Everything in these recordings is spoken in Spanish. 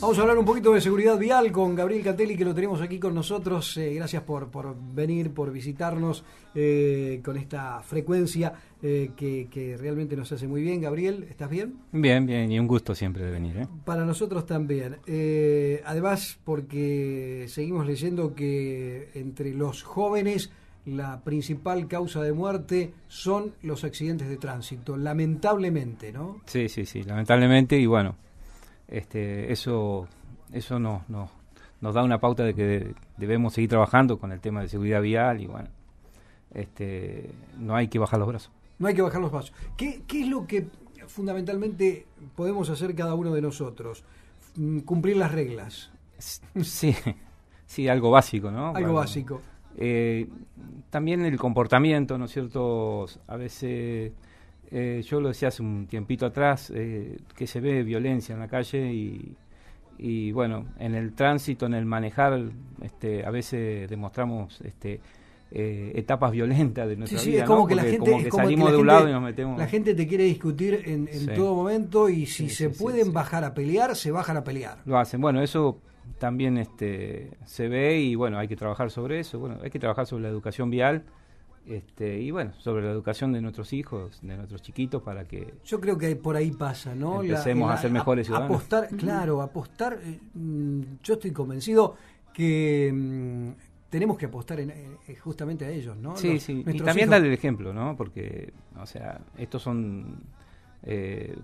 Vamos a hablar un poquito de seguridad vial con Gabriel Catelli, que lo tenemos aquí con nosotros. Eh, gracias por, por, venir, por visitarnos eh, con esta frecuencia eh, que, que, realmente nos hace muy bien. Gabriel, ¿estás bien? Bien, bien, y un gusto siempre de venir. Para nosotros también. además, porque seguimos leyendo que entre los jóvenes la principal causa de muerte son los accidentes de tránsito, lamentablemente, ¿no? Sí, sí, sí, lamentablemente, y bueno este, eso, eso nos, nos, da una pauta de que debemos seguir trabajando con el tema de seguridad vial y bueno, este, no hay que bajar los brazos. No hay que bajar los brazos. ¿Qué, es lo que fundamentalmente podemos hacer cada uno de nosotros? Mm, cumplir las reglas. Sí, sí, algo básico, ¿no? Algo básico. Eh, también el comportamiento, ¿no es cierto? A veces eh, yo lo decía hace un tiempito atrás, eh, que se ve violencia en la calle y, bueno, en el tránsito, en el manejar, este, a veces demostramos este, eh, etapas violentas de nuestra Es como, que, la gente, salimos de un lado y nos metemos. La gente te quiere discutir en, todo momento y si se pueden bajar a pelear, se bajan a pelear. Lo hacen. Bueno, eso también este, se ve y bueno, hay que trabajar sobre eso. Bueno, hay que trabajar sobre la educación vial. Este, y bueno, sobre la educación de nuestros hijos, de nuestros chiquitos, para que... Yo creo que por ahí pasa, ¿no? Empecemos a ser mejores ciudadanos. Apostar, claro, apostar, eh, mm, yo estoy convencido que mm, tenemos que apostar eh, justamente a ellos, ¿no? Sí, sí, y también dar el ejemplo, ¿no? Porque, o sea, estos son... Eh,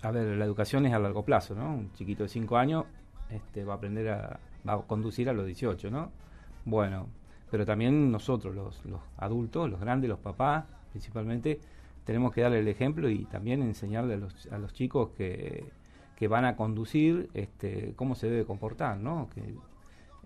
a ver, la educación es a largo plazo, ¿no? Un chiquito de 5 años este, va a aprender a... va a conducir a los 18, ¿no? Bueno, pero también nosotros, los, los adultos, los grandes, los papás, principalmente, tenemos que darle el ejemplo y también enseñarle a los, chicos que, van a conducir este, cómo se debe comportar, ¿no? Que,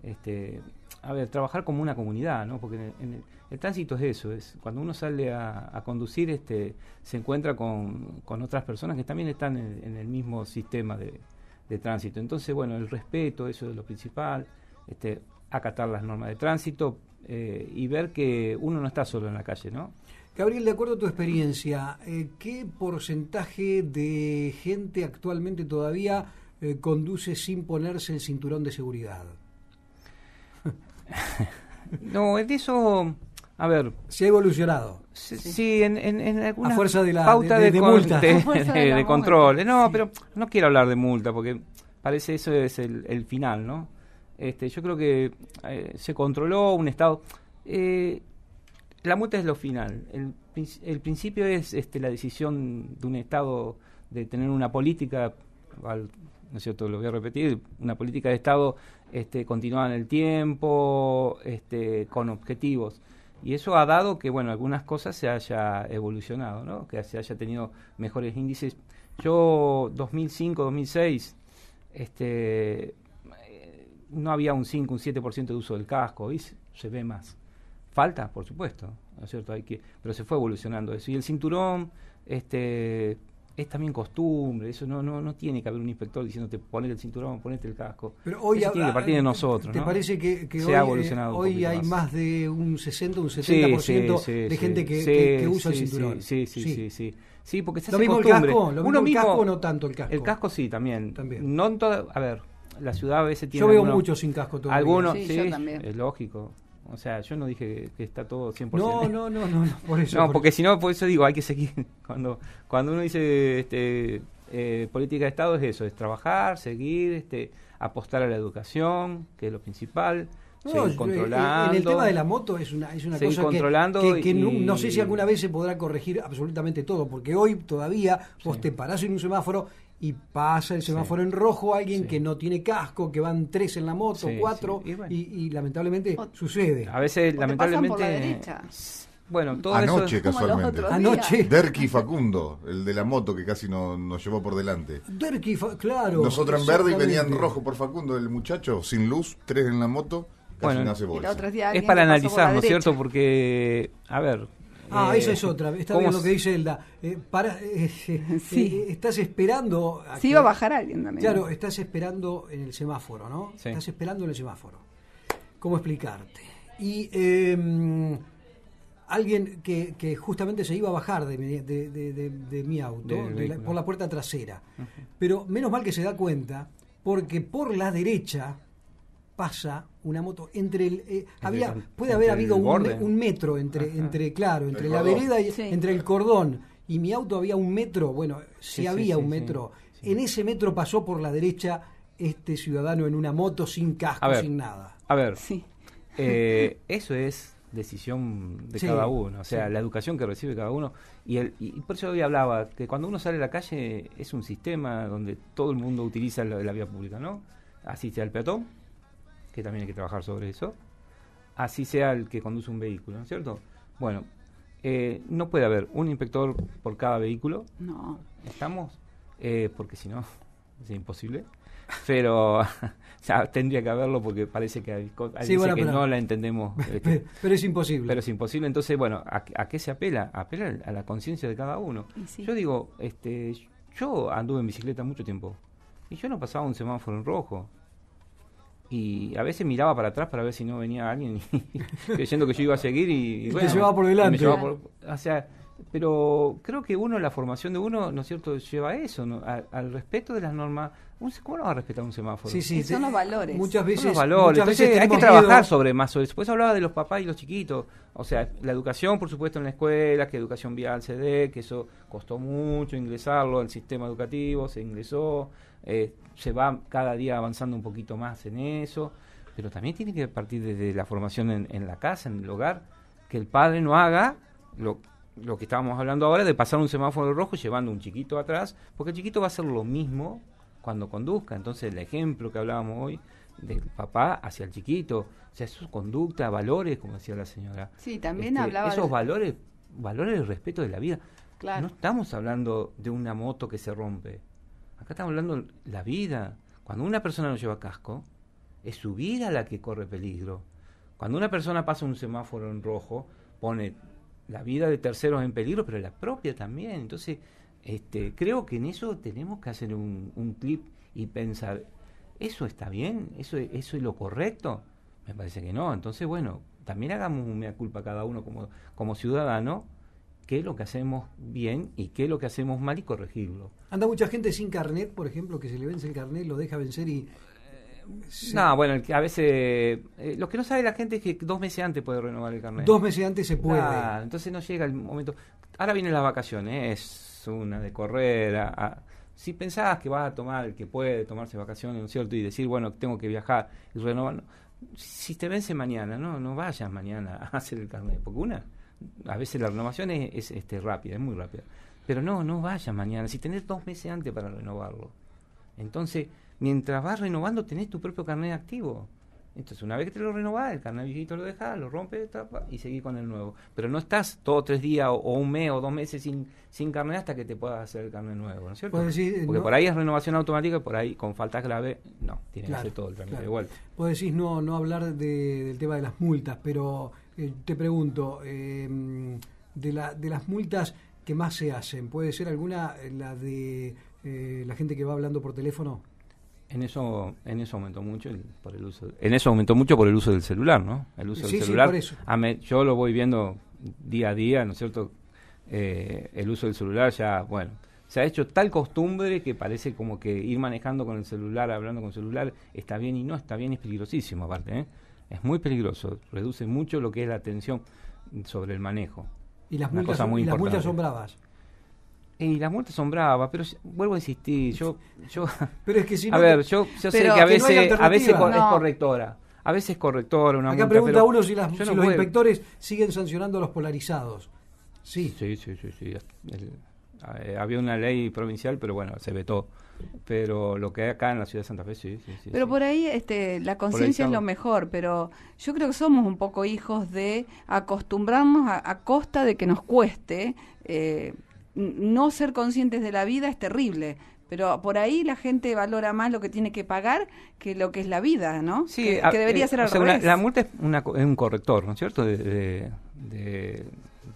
este, a ver, trabajar como una comunidad, ¿no? Porque el, tránsito es eso, es cuando uno sale a, conducir, este, se encuentra con, otras personas que también están en, el mismo sistema de, de, tránsito. Entonces, bueno, el respeto, eso es lo principal, este, acatar las normas de tránsito eh, y ver que uno no está solo en la calle, ¿no? Gabriel, de acuerdo a tu experiencia, eh, ¿qué porcentaje de gente actualmente todavía eh, conduce sin ponerse el cinturón de seguridad? no, es de eso... A ver. Se ha evolucionado. Sí, en, alguna. A fuerza de la. Pauta de, multa. de, control. No, pero no quiero hablar de multa porque parece eso es el final, ¿no? Este, yo creo que eh, se controló un Estado. Eh, la multa es lo final. El, principio es este, la decisión de un Estado de tener una política, no es cierto, lo voy a repetir, una política de Estado este, continuada en el tiempo, con objetivos. Y eso ha dado que, bueno, algunas cosas se haya evolucionado, Que se haya tenido mejores índices. Yo, 2005, 2006, este, no había un 5, un 7% de uso del casco, hoy se ve más. Falta, por supuesto, es cierto? Hay que, pero se fue evolucionando eso. Y el cinturón, este es también costumbre, eso no, no, no tiene que haber un inspector diciéndote ponete el cinturón, ponete el casco. Pero hoy eso que partir de nosotros. ¿Te parece que, hoy, ha eh, evolucionado hoy hay más. de un 60, un 70% de gente que, usa el cinturón? Sí, sí, sí, sí. porque lo mismo casco, Uno mismo o no tanto el casco. El casco sí, también. también. No a ver, la ciudad a veces tiene. Yo veo muchos sin casco Algunos, sí, es lógico. O sea, yo no dije que está todo 100%. No, no, no, no, por eso. No, porque si no, por eso digo, hay que seguir. Cuando, cuando uno dice este, eh, política de Estado es eso, es trabajar, seguir, este, apostar a la educación, que es lo principal. No, controlando. En el tema de la moto es una, es cosa que, no, sé si alguna vez se podrá corregir absolutamente todo, porque hoy todavía vos te parás en un semáforo y pasa el semáforo en rojo alguien que no tiene casco, que van tres en la moto, cuatro, y, lamentablemente sucede. A veces, lamentablemente. pasan bueno, Anoche, casualmente. Anoche. Derki Facundo, el de la moto que casi nos llevó por delante. Derki, claro. Nosotros en verde y venían rojo por Facundo, el muchacho, sin luz, tres en la moto, casi no hace Es para analizar, ¿no es cierto? Porque, a ver, Ah, eh, esa es otra. Está bien lo que dice Elda. Eh, para, eh, sí. estás esperando. A sí, iba a bajar alguien también. Claro, estás esperando en el semáforo, ¿no? Estás esperando en el semáforo. ¿Cómo explicarte? Y em, alguien que, justamente se iba a bajar de mi, auto por la puerta trasera. Pero menos mal que se da cuenta, porque por la derecha pasa una moto entre el eh, había puede haber habido un, metro entre entre claro entre la vereda y entre el cordón y mi auto había un metro bueno si sí, había un metro en ese metro pasó por la derecha este ciudadano en una moto sin casco sin nada a ver eh, eso es decisión de cada uno o sea la educación que recibe cada uno y, el, por eso hoy hablaba que cuando uno sale a la calle es un sistema donde todo el mundo utiliza la, la vía pública no asiste al peatón que también hay que trabajar sobre eso, así sea el que conduce un vehículo, ¿no es cierto? Bueno, eh, no puede haber un inspector por cada vehículo. No. ¿Estamos? Eh, porque si no, es imposible. Pero tendría que haberlo porque parece que hay, que no la entendemos. Este, pero, es imposible. Pero es imposible. Entonces, bueno, ¿a, qué se apela? Apela a la conciencia de cada uno. Yo digo, este, yo anduve en bicicleta mucho tiempo y yo no pasaba un semáforo en rojo y a veces miraba para atrás para ver si no venía alguien creyendo que yo iba a seguir y, bueno, te llevaba por delante pero creo que uno, la formación de uno, ¿no es cierto?, lleva a eso, ¿no? al respeto de las normas. ¿Cómo no va a respetar un semáforo? Sí, sí, son los valores. Muchas veces. Son los valores. Entonces hay que trabajar sobre más sobre eso. hablaba de los papás y los chiquitos. O sea, la educación, por supuesto, en la escuela, que educación vial al CD, que eso costó mucho ingresarlo al sistema educativo, se ingresó. Eh, se va cada día avanzando un poquito más en eso. Pero también tiene que partir desde la formación en, en la casa, en el hogar, que el padre no haga lo lo que estábamos hablando ahora de pasar un semáforo rojo llevando un chiquito atrás, porque el chiquito va a hacer lo mismo cuando conduzca. Entonces, el ejemplo que hablábamos hoy del papá hacia el chiquito, o sea, su conducta, valores, como decía la señora. Sí, también este, hablaba. Esos valores, valores de respeto de la vida. Claro. No estamos hablando de una moto que se rompe. Acá estamos hablando la vida. Cuando una persona no lleva casco, es su vida la que corre peligro. Cuando una persona pasa un semáforo en rojo, pone la vida de terceros en peligro, pero la propia también. Entonces, este, creo que en eso tenemos que hacer un, clip y pensar, ¿eso está bien? ¿Eso, ¿Eso es lo correcto? Me parece que no. Entonces, bueno, también hagamos una culpa cada uno como, como ciudadano, qué es lo que hacemos bien y qué es lo que hacemos mal y corregirlo. Anda mucha gente sin carnet, por ejemplo, que se le vence el carnet, lo deja vencer y, no, bueno, a veces. Eh, lo que no sabe la gente es que dos meses antes puede renovar el carnet. Dos meses antes se puede. entonces no llega el momento. Ahora vienen las vacaciones, ¿eh? es una de correr. si pensás que vas a tomar, que puede tomarse vacaciones, ¿no cierto? Y decir, bueno, tengo que viajar y renovar. Si te vence mañana, no, no vayas mañana a hacer el carnet. Porque una, a veces la renovación es, este, rápida, es muy rápida. Pero no, no vayas mañana. Si tenés dos meses antes para renovarlo. Entonces, mientras vas renovando, tenés tu propio carnet activo. Entonces, una vez que te lo renovás, el carnet viejito lo dejas, lo rompes y seguís con el nuevo. Pero no estás todos tres días o, un mes o dos meses sin, sin carnet hasta que te puedas hacer el carnet nuevo, ¿no es cierto? Decir, eh, Porque por ahí es renovación automática y por ahí con falta clave no, tiene que hacer todo el carnet de vuelta. Vos decís no, hablar del tema de las multas, pero eh, te pregunto, eh, de, de las multas que más se hacen, ¿puede ser alguna la de eh, la gente que va hablando por teléfono? En eso, en eso aumentó mucho por el uso. En eso aumentó mucho por el uso del celular, ¿no? El uso del celular. Por yo lo voy viendo día a día, ¿no es cierto? Eh, el uso del celular ya, bueno, se ha hecho tal costumbre que parece como que ir manejando con el celular, hablando con el celular, está bien y no está bien, es peligrosísimo aparte, ¿eh? Es muy peligroso, reduce mucho lo que es la atención sobre el manejo. Y las, multas, y las multas son bravas. Y las muertes son bravas, pero vuelvo a insistir, yo, yo pero es que si a ver, yo, sé que a veces, es correctora, a veces es correctora una Acá pregunta uno si, los inspectores siguen sancionando a los polarizados. Sí, sí, sí, sí, eh, había una ley provincial, pero bueno, se vetó. Pero lo que hay acá en la ciudad de Santa Fe, sí, sí, sí Pero por ahí este, la conciencia es lo mejor, pero yo creo que somos un poco hijos de acostumbrarnos a, costa de que nos cueste eh, no ser conscientes de la vida es terrible, pero por ahí la gente valora más lo que tiene que pagar que lo que es la vida, ¿no? Sí, que, ah, debería eh, ser la multa es, un corrector, ¿no es cierto? De,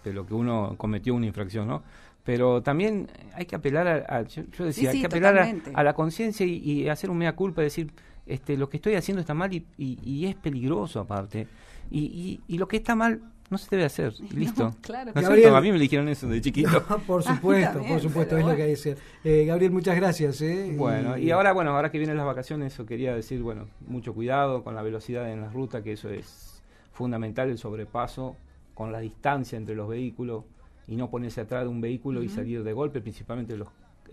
lo que uno cometió una infracción, ¿no? Pero también hay que apelar a, yo, decía, que apelar a, la conciencia y, hacer un mea culpa, decir, este, lo que estoy haciendo está mal y, es peligroso aparte. Y, y lo que está mal no se debe hacer, listo. claro. a mí me dijeron eso de chiquito. por ah, supuesto, por supuesto, es lo que hay que decir. Eh, Gabriel, muchas gracias. Eh, bueno, y, ahora, bueno, ahora que vienen las vacaciones, eso quería decir, bueno, mucho cuidado con la velocidad en la ruta, que eso es fundamental, el sobrepaso, con la distancia entre los vehículos y no ponerse atrás de un vehículo y salir de golpe, principalmente los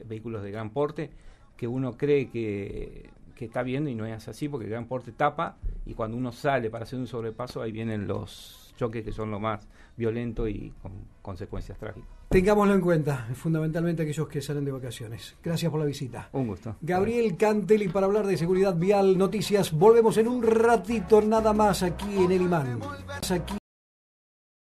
vehículos de gran porte, que uno cree que que está viendo y no es así porque el gran porte tapa y cuando uno sale para hacer un sobrepaso ahí vienen los choques que son lo más violento y con consecuencias trágicas. Tengámoslo en cuenta, fundamentalmente aquellos que salen de vacaciones. Gracias por la visita. Un gusto. Gabriel Cantelli para hablar de seguridad vial, noticias. Volvemos en un ratito nada más aquí en El Imán. Aquí